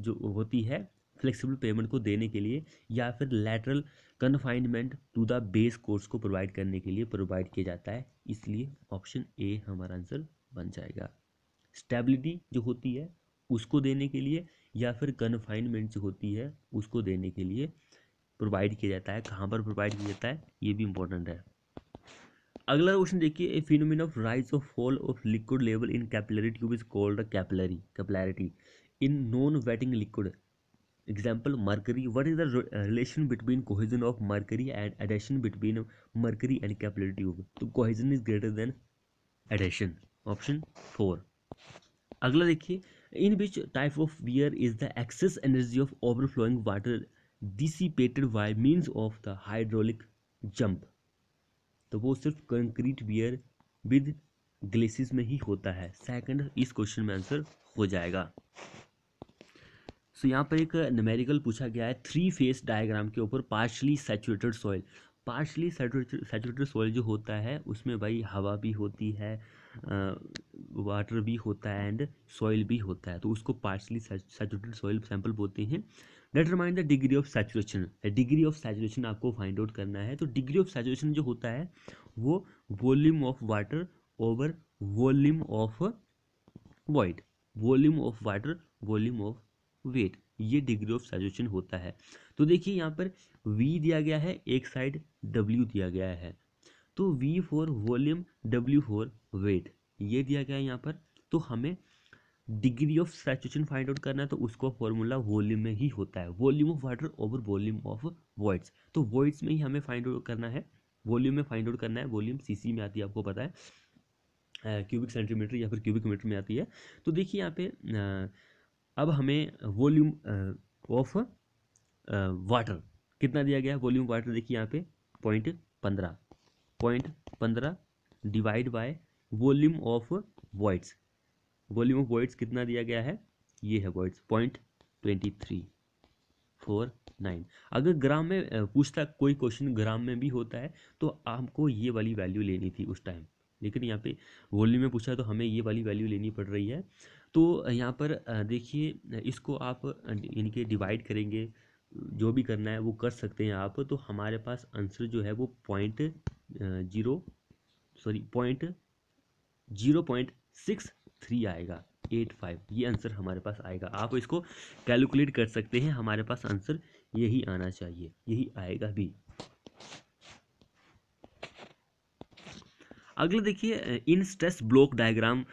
जो होती है फ्लेक्सिबल पेमेंट को देने के लिए या फिर lateral confinement to the base course को प्रोवाइड करने के लिए प्रोवाइड किया जाता है इसलिए ऑप्शन ए हमारा आंसर बन जाएगा स्टेबिलिटी जो होती है उसको देने के लिए या फिर कन्फाइनमेंट जो होती है उसको देने के लिए प्रोवाइड किया जाता है कहाँ पर प्रोवाइड किया जाता है ये भी इंपॉर्टेंट है अगला क्वेश्चन देखिए a phenomenon of rise of fall of liquid level in capillary tube is called capillary capillarity in non wetting liquid example mercury what is the relation between cohesion of mercury and adhesion between mercury and capillary tube तो cohesion is greater than adhesion option four अगला देखिए in which type of wear is the excess energy of overflowing water dissipated by means of the hydraulic jump तो वो सिर्फ concrete wear with ग्लेसिस में ही होता है सेकंड इस क्वेश्चन में आंसर हो जाएगा सो so, यहाँ पर एक नमेरिकल पूछा गया है थ्री फेस डायग्राम के ऊपर partially saturated soil partially saturated soil जो होता है उसमें भाई हवा भी होती है वाटर भी होता है एंड सॉइल भी होता है तो उसको पार्शली सेचुरेटेड सॉइल सैंपल बोलते हैं determine the degree of saturation degree of saturation आपको फाइंड आउट करना है तो डिग्री ऑफ सेचुरेशन जो होता है वो volume of water over volume of void volume of water volume of weight ये डिग्री ऑफ सेचुरेशन होता है तो देखिए यहाँ पर वी दिया गया है एक साइड डब्ल्यू दिया गया है तो V for volume W for weight ये दिया गया है यहाँ पर तो हमें डिग्री ऑफ सेचुएशन फाइंड आउट करना है तो उसका फॉर्मूला वॉल्यूम में ही होता है volume of water over volume of voids तो वॉइड्स में ही हमें फाइंड आउट करना है वॉल्यूम में फाइंड आउट करना है वॉल्यूम सीसी में आती है आपको पता है क्यूबिक सेंटीमीटर या फिर क्यूबिक मीटर में आती है तो देखिए यहाँ पे अब हमें वॉल्यूम ऑफ वाटर कितना दिया गया है वॉल्यूम वाटर देखिए यहाँ पे पॉइंट पंद्रह पॉइंट पंद्रह divide by volume of voids volume of voids कितना दिया गया है ये है voids point twenty three four nine अगर ग्राम में पूछता कोई क्वेश्चन ग्राम में भी होता है तो आपको ये वाली वैल्यू लेनी थी उस टाइम लेकिन यहाँ पे वॉल्यूम में पूछा तो हमें ये वाली वैल्यू लेनी पड़ रही है तो यहाँ पर देखिए इसको आप यानी कि डिवाइड करेंगे जो भी करना है वो कर सकते हैं आप तो हमारे पास आंसर जो है वो point zero sorry point zero point six three आएगा एट फाइव ये आंसर हमारे पास आएगा आप इसको कैलकुलेट कर सकते हैं हमारे पास आंसर यही आना चाहिए यही आएगा भी अगला देखिए in stress block diagram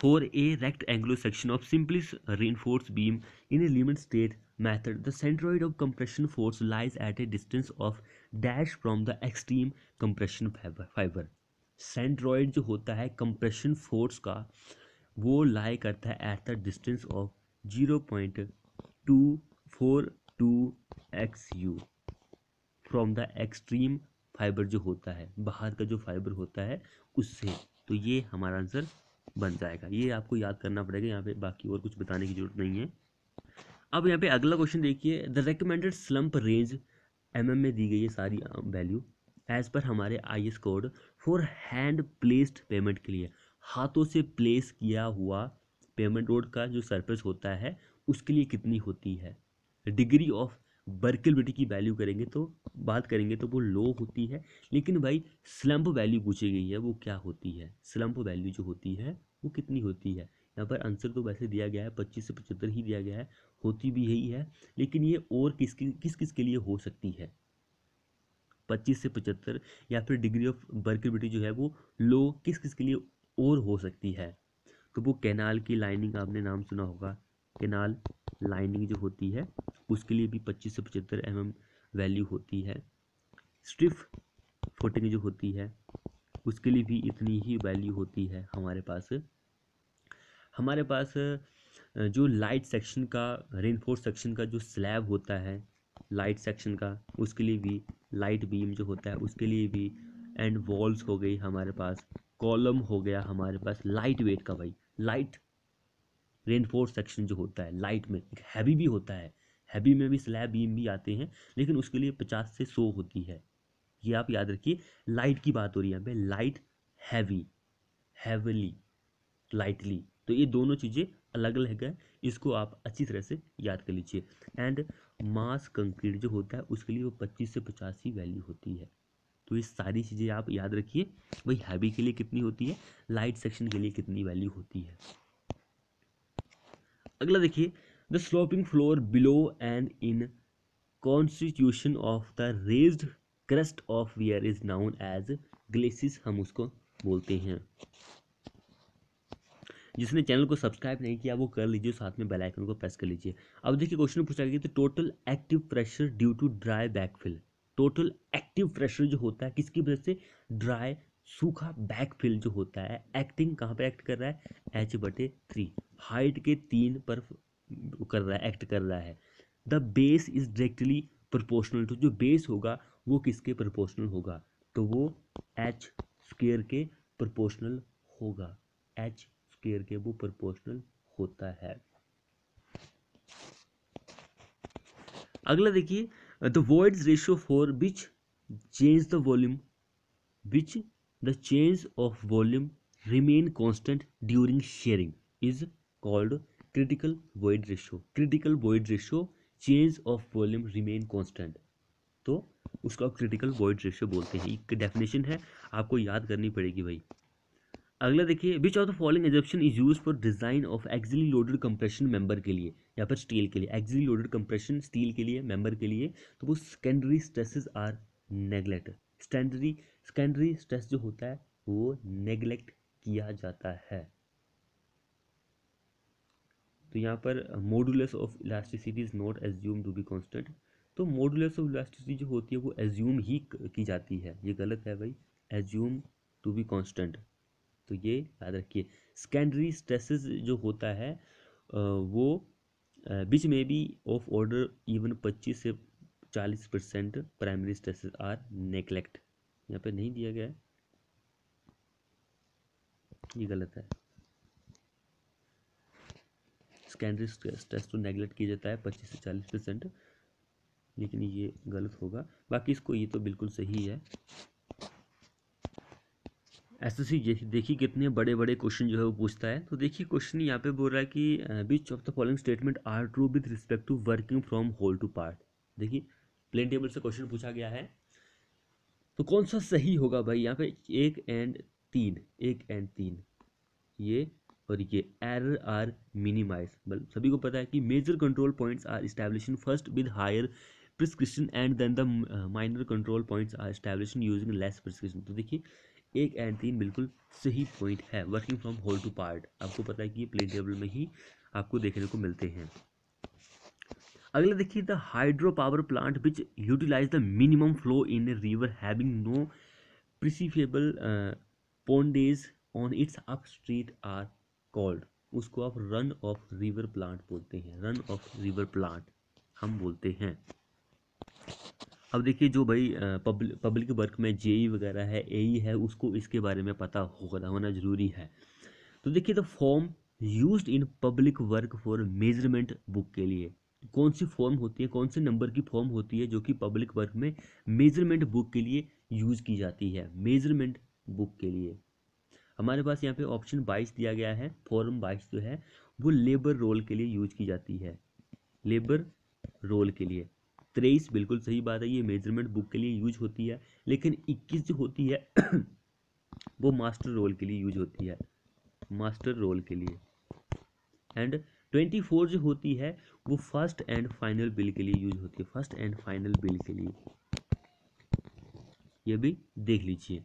for a rectangular section of simply reinforce beam in a limit state method the centroid of compression force lies at a distance of dash from the extreme compression fiber centroid जो होता है compression force का वो lie करता है at the distance of zero point two four two X U from the extreme fiber जो होता है बाहर का जो फाइबर होता है उससे तो ये हमारा आंसर बन जाएगा ये आपको याद करना पड़ेगा यहाँ पे बाकी और कुछ बताने की ज़रूरत नहीं है अब यहाँ पे अगला क्वेश्चन देखिए the recommended slump range M में दी गई है सारी वैल्यू एज पर हमारे I S code for hand placed pavement के लिए हाथों से प्लेस किया हुआ पेमेंट रोड का जो सरफेस होता है उसके लिए कितनी होती है डिग्री ऑफ बर्किलिटी की वैल्यू करेंगे तो बात करेंगे तो वो लो होती है लेकिन भाई स्लम्प वैल्यू पूछी गई है वो क्या होती है स्लम्प वैल्यू जो होती है वो कितनी होती है यहाँ पर आंसर तो वैसे दिया गया है पच्चीस से पचहत्तर ही दिया गया है होती भी यही है लेकिन ये और किस किस किस के लिए हो सकती है पच्चीस से पचहत्तर या फिर डिग्री ऑफ बर्कबिटी जो है वो लो किस किस के लिए और हो सकती है तो वो कैनाल की लाइनिंग आपने नाम सुना होगा कैनाल लाइनिंग जो होती है उसके लिए भी पच्चीस से पचहत्तर एम mm वैल्यू होती है स्ट्रिफ फुटिंग जो होती है उसके लिए भी इतनी ही वैल्यू होती है हमारे पास हमारे पास जो लाइट सेक्शन का रेनफोर्स सेक्शन का जो स्लैब होता है लाइट सेक्शन का उसके लिए भी लाइट बीम जो होता है उसके लिए भी एंड वॉल्स हो गई हमारे पास कॉलम हो गया हमारे पास लाइट वेट का भाई लाइट रेनफोर्स सेक्शन जो होता है लाइट में एक हैवी भी होता है हैवी में भी स्लैब बीम भी आते हैं लेकिन उसके लिए पचास से सौ होती है ये आप याद रखिए लाइट की बात हो रही है यहाँ पे लाइट हैवी हैवली लाइटली तो ये दोनों चीज़ें अलग अलग है इसको आप अच्छी तरह से याद कर लीजिए एंड मास कंक्रीट जो होता है उसके लिए वो पच्चीस से पचासी वैल्यू होती है तो ये सारी चीज़ें आप याद रखिए भाई हैवी के लिए कितनी होती है लाइट सेक्शन के लिए कितनी वैल्यू होती है अगला देखिए the sloping floor below and in constitution of the raised crest of weir is known as glacis हम उसको बोलते हैं जिसने चैनल को सब्सक्राइब नहीं किया वो कर लीजिए साथ में बेल आइकन को प्रेस कर लीजिए अब देखिए क्वेश्चन पूछा गया तो total active pressure due to dry backfill total active pressure जो होता है किसकी वजह से ड्राई सूखा बैकफिल जो होता है एक्टिंग कहाँ पर एक्ट कर रहा है एच बटे थ्री हाइट के तीन पर कर रहा है एक्ट कर रहा है the base is directly proportional to जो बेस होगा वो किसके प्रोपोर्शनल होगा तो वो एच स्केयर के प्रोपोर्शनल होगा एच स्केयर के वो प्रोपोर्शनल होता है अगला देखिए the voids ratio for which change the volume which the change of volume remain constant during shearing is called critical void ratio critical void ratio change of volume remain constant तो उसको critical void ratio बोलते हैं एक definition है आपको याद करनी पड़ेगी भाई अगला देखिए which of the following assumption is use for design of axially loaded compression member के लिए या फिर स्टील के लिए एक्जिली लोडेड कंप्रेशन स्टील के लिए मेंबर के लिए तो वो secondary stresses are neglect secondary secondary stress जो होता है वो नेगलेक्ट किया जाता है तो यहाँ पर modulus of elasticity is not assume to be constant तो मोडुलस ऑफ इलास्टिसिटी जो होती है वो एज्यूम ही की जाती है ये गलत है भाई एज्यूम टू बी कॉन्स्टेंट तो ये याद रखिए सेकेंडरी स्ट्रेसेस जो होता है वो बीच में भी ऑफ ऑर्डर इवन पच्चीस से चालीस percent primary stresses are neglect यहाँ पे नहीं दिया गया है ये गलत है सेकेंडरी स्ट्रेस तो नेगलेक्ट किया जाता है पच्चीस से चालीस परसेंट लेकिन ये गलत होगा बाकी इसको ये तो बिल्कुल सही है एसएससी देखिए कितने बड़े बड़े क्वेश्चन जो है वो पूछता है तो देखिए क्वेश्चन यहाँ पे बोल रहा है कि which of the following statement are true with respect to working from whole to part देखिए प्लेन टेबल से क्वेश्चन पूछा गया है तो कौन सा सही होगा भाई यहाँ पे एक एंड तीन एक एंड तीन ये और ये एरर आर मिनिमाइज मतलब सभी को पता है कि major control points are established first with higher precision and then the minor control points are established using less precision तो देखिए एक एंड तीन बिल्कुल सही पॉइंट है working from whole to part आपको पता है कि ये प्लेन टेबल में ही आपको देखने को मिलते हैं अगला देखिए the hydro power plant which utilize the minimum flow in a river having no appreciable pondage on its upstream are called उसको आप रन ऑफ रिवर प्लांट बोलते हैं रन ऑफ रिवर प्लांट हम बोलते हैं अब देखिए जो भाई पब्लिक पब्लिक वर्क में जे वगैरह है ए है उसको इसके बारे में पता होगा होना ज़रूरी है तो देखिए द तो form use in public work for measurement book के लिए कौन सी फॉर्म होती है कौन से नंबर की फॉर्म होती है जो कि पब्लिक वर्क में मेजरमेंट बुक के लिए यूज़ की जाती है मेजरमेंट बुक के लिए हमारे पास यहाँ पे ऑप्शन बाईस दिया गया है फॉर्म बाईस जो है वो लेबर रोल के लिए यूज की जाती है लेबर रोल के लिए तेईस बिल्कुल सही बात है ये मेजरमेंट बुक के लिए यूज होती है लेकिन इक्कीस जो होती है वो मास्टर रोल के लिए यूज होती है मास्टर रोल के लिए एंड ट्वेंटी फोर जो होती है वो फर्स्ट एंड फाइनल बिल के लिए यूज होती है फर्स्ट एंड फाइनल बिल के लिए ये भी देख लीजिए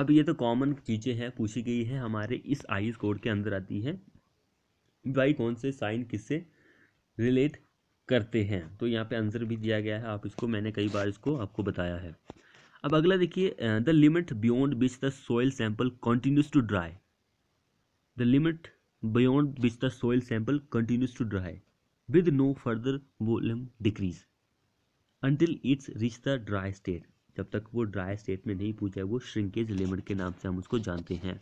अब ये तो कॉमन चीज़ें हैं पूछी गई है हमारे इस आईस कोड के अंदर आती है बाई कौन से साइन किससे रिलेट करते हैं तो यहाँ पे आंसर भी दिया गया है आप इसको मैंने कई बार इसको आपको बताया है अब अगला देखिए the limit beyond which the soil sample continues to dry the limit beyond which the soil sample continues to dry with no further volume decrease until its reach the dry state जब तक वो dry state में नहीं पूछा है वो shrinkage limit के नाम से हम उसको जानते हैं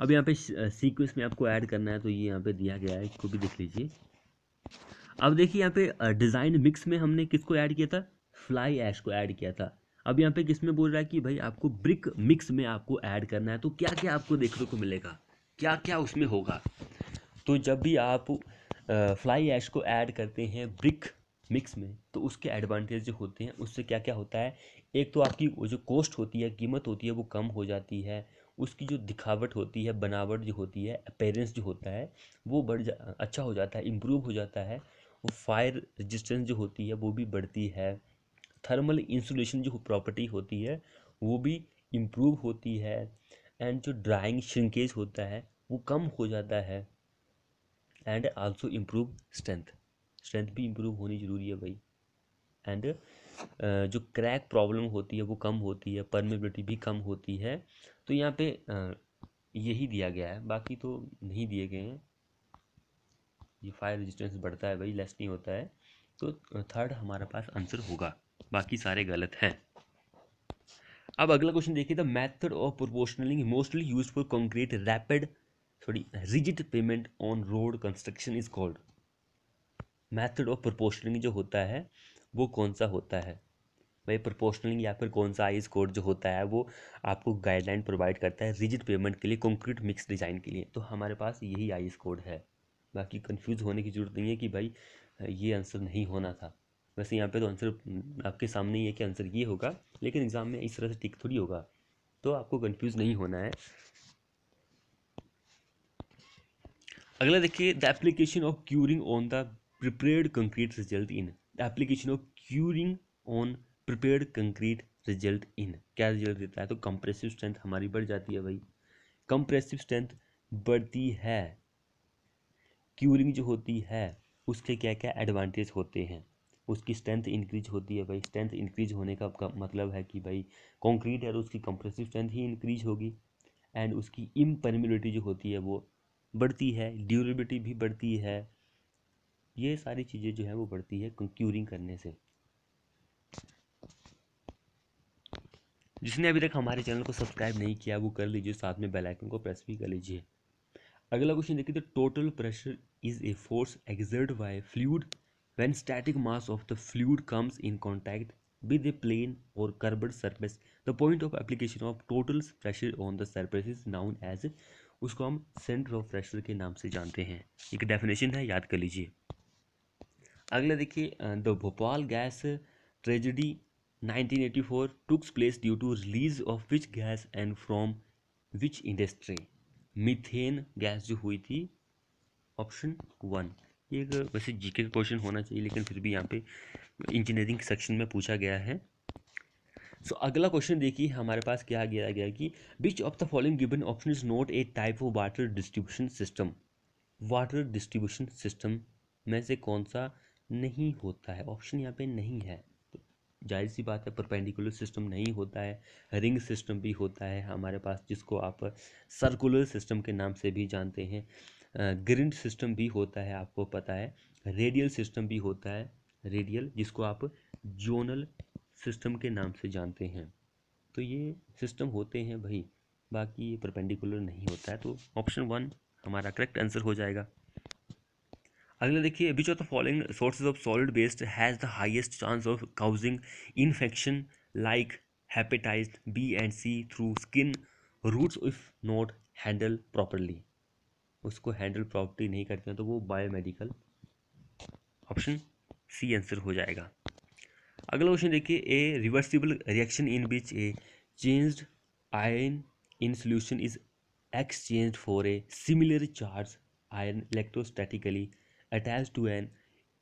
अब यहाँ पे सीक्वेंस में आपको ऐड करना है तो ये यहाँ पे दिया गया है इसको भी देख लीजिए अब देखिए यहाँ पे डिज़ाइन मिक्स में हमने किसको ऐड किया था फ्लाई ऐश को ऐड किया था अब यहाँ पे किसमें बोल रहा है कि भाई आपको ब्रिक मिक्स में आपको ऐड करना है तो क्या क्या आपको देखने को मिलेगा क्या क्या उसमें होगा तो जब भी आप फ्लाई ऐश को ऐड करते हैं ब्रिक मिक्स में तो उसके एडवांटेज जो होते हैं उससे क्या क्या होता है एक तो आपकी जो कॉस्ट होती है कीमत होती है वो कम हो जाती है उसकी जो दिखावट होती है बनावट जो होती है अपेरेंस जो होता है वो बढ़ जा अच्छा हो जाता है इम्प्रूव हो जाता है वो फायर रेजिस्टेंस जो होती है वो भी बढ़ती है थर्मल इंसुलेशन जो प्रॉपर्टी होती है वो भी इम्प्रूव होती है एंड जो ड्राइंग श्रिंकेज होता है वो कम हो जाता है and also improve strength strength भी इम्प्रूव होनी ज़रूरी है भाई एंड uh, जो क्रैक प्रॉब्लम होती है वो कम होती है परमेबिलिटी भी कम होती है तो यहाँ पे यही दिया गया है बाकी तो नहीं दिए गए हैं ये फायर रेजिस्टेंस बढ़ता है भाई लेस नहीं होता है तो थर्ड हमारे पास आंसर होगा बाकी सारे गलत हैं अब अगला क्वेश्चन देखिए the method of proportioning mostly use for concrete rapid sorry rigid pavement on road construction is called method of proportioning जो होता है वो कौन सा होता है वही प्रोपोर्शनली या फिर कौन सा आई कोड जो होता है वो आपको गाइडलाइन प्रोवाइड करता है रिजिड पेमेंट के लिए कंक्रीट मिक्स डिज़ाइन के लिए तो हमारे पास यही आई कोड है बाकी कन्फ्यूज़ होने की ज़रूरत नहीं है कि भाई ये आंसर नहीं होना था वैसे यहाँ पे तो आंसर आपके सामने ही है कि आंसर ये होगा लेकिन एग्ज़ाम में इस तरह से टिक थोड़ी होगा तो आपको कंफ्यूज नहीं होना है अगला देखिए the application of curing on the prepared concrete result in the application of curing on prepared concrete result in क्या रिजल्ट देता है तो कंप्रेसिव स्ट्रेंथ हमारी बढ़ जाती है भाई कंप्रेसिव स्ट्रेंथ बढ़ती है क्यूरिंग जो होती है उसके क्या क्या एडवांटेज होते हैं उसकी स्ट्रेंथ इंक्रीज होती है भाई स्ट्रेंथ इंक्रीज होने का, मतलब है कि भाई कंक्रीट है तो उसकी कंप्रेसिव स्ट्रेंथ ही इंक्रीज होगी एंड उसकी इम्परमिबिलिटी जो होती है वो बढ़ती है ड्यूरेबिलिटी भी बढ़ती है ये सारी चीज़ें जो है वो बढ़ती है क्यूरिंग करने से जिसने अभी तक हमारे चैनल को सब्सक्राइब नहीं किया वो कर लीजिए साथ में बेल आइकन को प्रेस भी कर लीजिए अगला क्वेश्चन देखिए तो total pressure is a force exert by fluid when static mass of the fluid comes in contact with a plane और curved surface the point of application of total pressure on the surface is known as उसको हम centre of pressure के नाम से जानते हैं एक definition है याद कर लीजिए अगला देखिए the Bhopal gas tragedy 1984 took place due to release of which gas and from which industry methane gas जो हुई थी ऑप्शन वन ये एक वैसे जीके का क्वेश्चन होना चाहिए लेकिन फिर भी यहाँ पे इंजीनियरिंग सेक्शन में पूछा गया है सो so, अगला क्वेश्चन देखिए हमारे पास क्या गया गया कि which of the following given option is not a type of water distribution system water distribution system में से कौन सा नहीं होता है ऑप्शन यहाँ पे नहीं है जाहिर सी बात है परपेंडिकुलर सिस्टम नहीं होता है रिंग सिस्टम भी होता है हमारे पास जिसको आप सर्कुलर सिस्टम के नाम से भी जानते हैं ग्रिंड सिस्टम भी होता है आपको पता है रेडियल सिस्टम भी होता है रेडियल जिसको आप जोनल सिस्टम के नाम से जानते हैं तो ये सिस्टम होते हैं भाई बाकी ये परपेंडिकुलर नहीं होता है तो ऑप्शन वन हमारा करेक्ट आंसर हो जाएगा अगला देखिए which of the following sources of solid waste has the highest chance of causing infection like hepatitis B and C through skin routes if not handle properly उसको handle property नहीं करते हैं तो वो बायोमेडिकल ऑप्शन सी आंसर हो जाएगा अगला question देखिए a reversible reaction in which a changed ion in solution is exchange for a similar charge iron electrostatically attach to an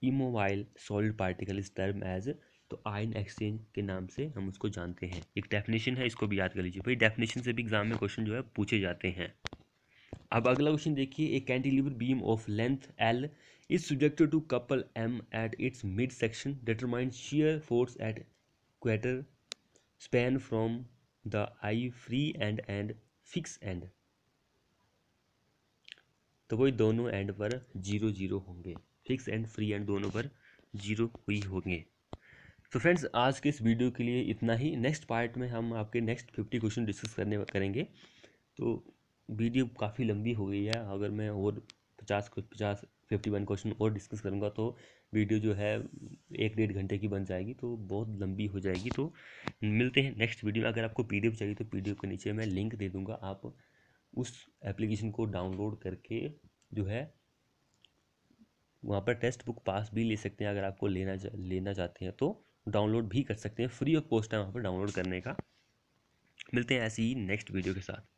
immobile solid particle is term as तो ion exchange के नाम से हम उसको जानते हैं एक डेफिनेशन है इसको भी याद कर लीजिए भाई डेफिनेशन से भी एग्जाम में क्वेश्चन जो है पूछे जाते हैं अब अगला क्वेश्चन देखिए a cantilever beam of length L is subjected to couple M at its mid section determined shear force at quarter span from the I free end and fix end तो वही दोनों एंड पर zero zero होंगे fix end free end दोनों पर zero हुई होंगे तो फ्रेंड्स आज के इस वीडियो के लिए इतना ही नेक्स्ट पार्ट में हम आपके नेक्स्ट फिफ्टी क्वेश्चन डिस्कस करने करेंगे तो वीडियो काफ़ी लंबी हो गई है अगर मैं और पचास पचास फिफ्टी वन क्वेश्चन और डिस्कस करूँगा तो वीडियो जो है एक डेढ़ घंटे की बन जाएगी तो बहुत लंबी हो जाएगी तो मिलते हैं नेक्स्ट वीडियो में अगर आपको पी चाहिए तो पी के नीचे मैं लिंक दे दूँगा आप उस एप्लीकेशन को डाउनलोड करके जो है वहाँ पर टेस्ट बुक पास भी ले सकते हैं अगर आपको लेना जा, लेना चाहते हैं तो डाउनलोड भी कर सकते हैं फ्री ऑफ कॉस्ट है वहाँ पर डाउनलोड करने का मिलते हैं ऐसी ही नेक्स्ट वीडियो के साथ